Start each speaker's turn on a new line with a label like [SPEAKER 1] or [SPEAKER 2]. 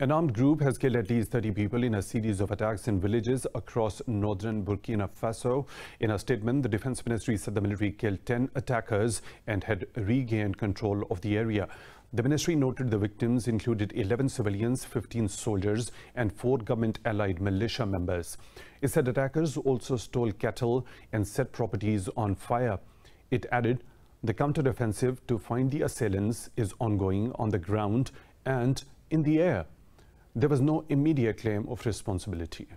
[SPEAKER 1] An armed group has killed at least 30 people in a series of attacks in villages across northern Burkina Faso. In a statement, the defense ministry said the military killed 10 attackers and had regained control of the area. The ministry noted the victims included 11 civilians, 15 soldiers, and four government allied militia members. It said attackers also stole cattle and set properties on fire. It added, the counteroffensive to find the assailants is ongoing on the ground and in the air there was no immediate claim of responsibility.